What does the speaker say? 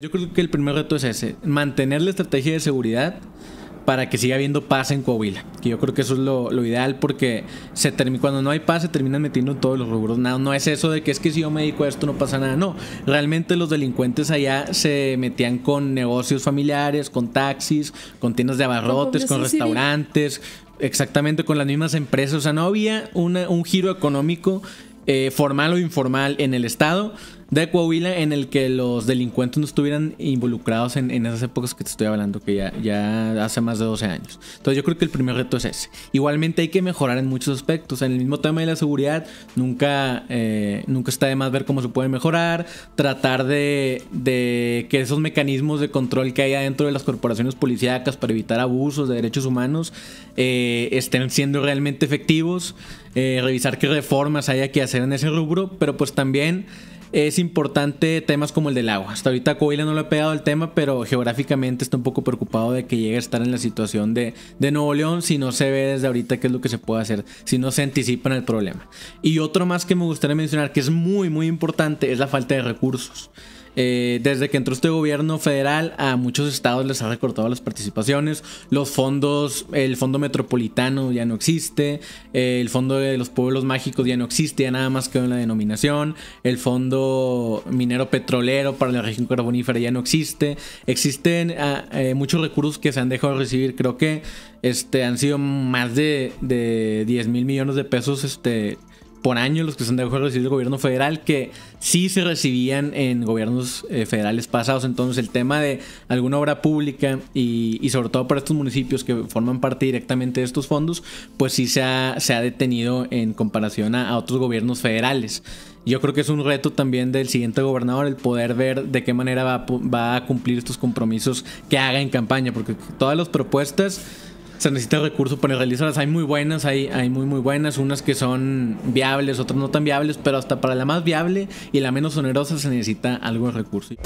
Yo creo que el primer reto es ese, mantener la estrategia de seguridad para que siga habiendo paz en Coahuila. Que yo creo que eso es lo, ideal porque se cuando no hay paz se terminan metiendo todos los rubros. No, es eso de que es que si yo me dedico a esto no pasa nada. No, realmente los delincuentes allá se metían con negocios familiares, con taxis, con tiendas de abarrotes, con, restaurantes, exactamente con las mismas empresas. O sea, no había un giro económico eh, formal o informal en el Estado de Coahuila en el que los delincuentes no estuvieran involucrados en, esas épocas que te estoy hablando, que ya, ya hace más de 12 años. Entonces yo creo que el primer reto es ese. Igualmente hay que mejorar en muchos aspectos. En el mismo tema de la seguridad, nunca, eh, nunca está de más ver cómo se puede mejorar, tratar de, de que esos mecanismos de control que hay adentro de las corporaciones policíacas para evitar abusos de derechos humanos eh, estén siendo realmente efectivos, eh, revisar qué reformas haya que hacer en ese rubro, pero pues también es importante temas como el del agua. Hasta ahorita Coila no le ha pegado el tema, pero geográficamente está un poco preocupado de que llegue a estar en la situación de, de Nuevo León si no se ve desde ahorita qué es lo que se puede hacer, si no se anticipan el problema. Y otro más que me gustaría mencionar que es muy, muy importante es la falta de recursos. Eh, desde que entró este gobierno federal a muchos estados les ha recortado las participaciones, los fondos, el fondo metropolitano ya no existe, eh, el fondo de los pueblos mágicos ya no existe, ya nada más quedó en la denominación, el fondo minero petrolero para la región carbonífera ya no existe, existen ah, eh, muchos recursos que se han dejado de recibir, creo que este, han sido más de, de 10 mil millones de pesos este, por años los que están han de recibir del gobierno federal que sí se recibían en gobiernos eh, federales pasados. Entonces el tema de alguna obra pública y, y, sobre todo para estos municipios que forman parte directamente de estos fondos, pues sí se ha, se ha detenido en comparación a, otros gobiernos federales yo creo que es un reto también del siguiente gobernador el poder ver de qué manera va, va a, cumplir estos compromisos que haga en campaña, porque todas las propuestas se necesita recurso para realizarlas. Hay muy buenas, hay, hay muy, muy buenas. Unas que son viables, otras no tan viables, pero hasta para la más viable y la menos onerosa se necesita algo de recursos.